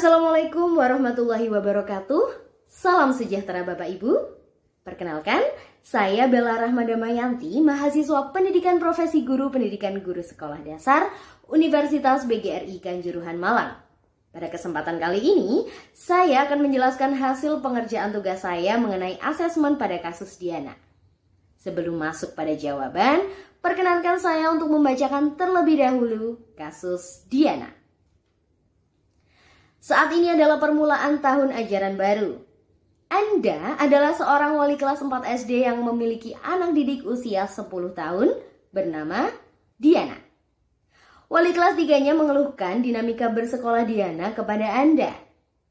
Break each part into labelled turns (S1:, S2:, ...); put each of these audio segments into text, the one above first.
S1: Assalamualaikum warahmatullahi wabarakatuh. Salam sejahtera Bapak Ibu. Perkenalkan, saya Bella Rahmada Mayanti mahasiswa pendidikan profesi guru pendidikan guru sekolah dasar Universitas BGRI Kanjuruhan Malang. Pada kesempatan kali ini, saya akan menjelaskan hasil pengerjaan tugas saya mengenai asesmen pada kasus Diana. Sebelum masuk pada jawaban, perkenankan saya untuk membacakan terlebih dahulu kasus Diana. Saat ini adalah permulaan tahun ajaran baru. Anda adalah seorang wali kelas 4 SD yang memiliki anak didik usia 10 tahun bernama Diana. Wali kelas 3-nya mengeluhkan dinamika bersekolah Diana kepada Anda.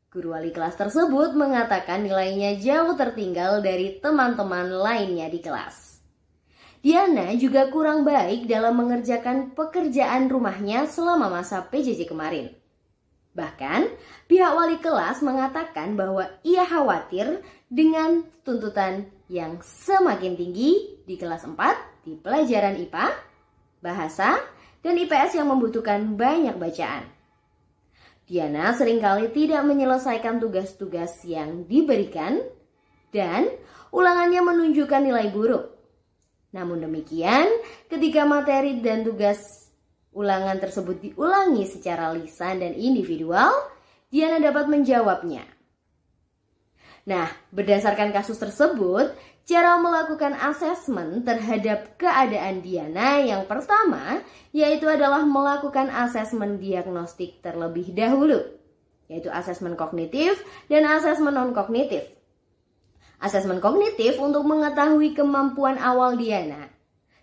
S1: Guru wali kelas tersebut mengatakan nilainya jauh tertinggal dari teman-teman lainnya di kelas. Diana juga kurang baik dalam mengerjakan pekerjaan rumahnya selama masa PJJ kemarin. Bahkan, pihak wali kelas mengatakan bahwa ia khawatir dengan tuntutan yang semakin tinggi di kelas 4 di pelajaran IPA, bahasa, dan IPS yang membutuhkan banyak bacaan. Diana seringkali tidak menyelesaikan tugas-tugas yang diberikan dan ulangannya menunjukkan nilai buruk. Namun demikian, ketika materi dan tugas ulangan tersebut diulangi secara lisan dan individual, Diana dapat menjawabnya. Nah, berdasarkan kasus tersebut, cara melakukan asesmen terhadap keadaan Diana yang pertama yaitu adalah melakukan asesmen diagnostik terlebih dahulu, yaitu asesmen kognitif dan asesmen non-kognitif. Asesmen kognitif untuk mengetahui kemampuan awal Diana,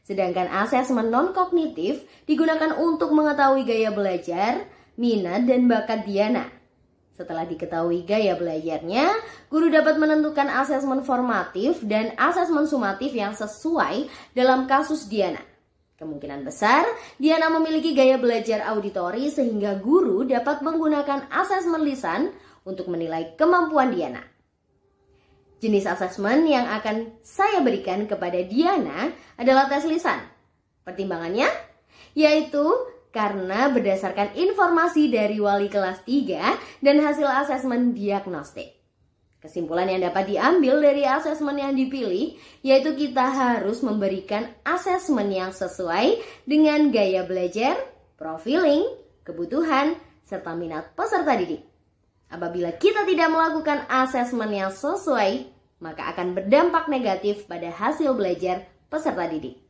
S1: Sedangkan asesmen non-kognitif digunakan untuk mengetahui gaya belajar, minat, dan bakat Diana. Setelah diketahui gaya belajarnya, guru dapat menentukan asesmen formatif dan asesmen sumatif yang sesuai dalam kasus Diana. Kemungkinan besar, Diana memiliki gaya belajar auditori sehingga guru dapat menggunakan asesmen lisan untuk menilai kemampuan Diana. Jenis asesmen yang akan saya berikan kepada Diana adalah tes lisan. Pertimbangannya yaitu karena berdasarkan informasi dari wali kelas 3 dan hasil asesmen diagnostik. Kesimpulan yang dapat diambil dari asesmen yang dipilih yaitu kita harus memberikan asesmen yang sesuai dengan gaya belajar, profiling, kebutuhan, serta minat peserta didik. Apabila kita tidak melakukan asesmen yang sesuai maka akan berdampak negatif pada hasil belajar peserta didik.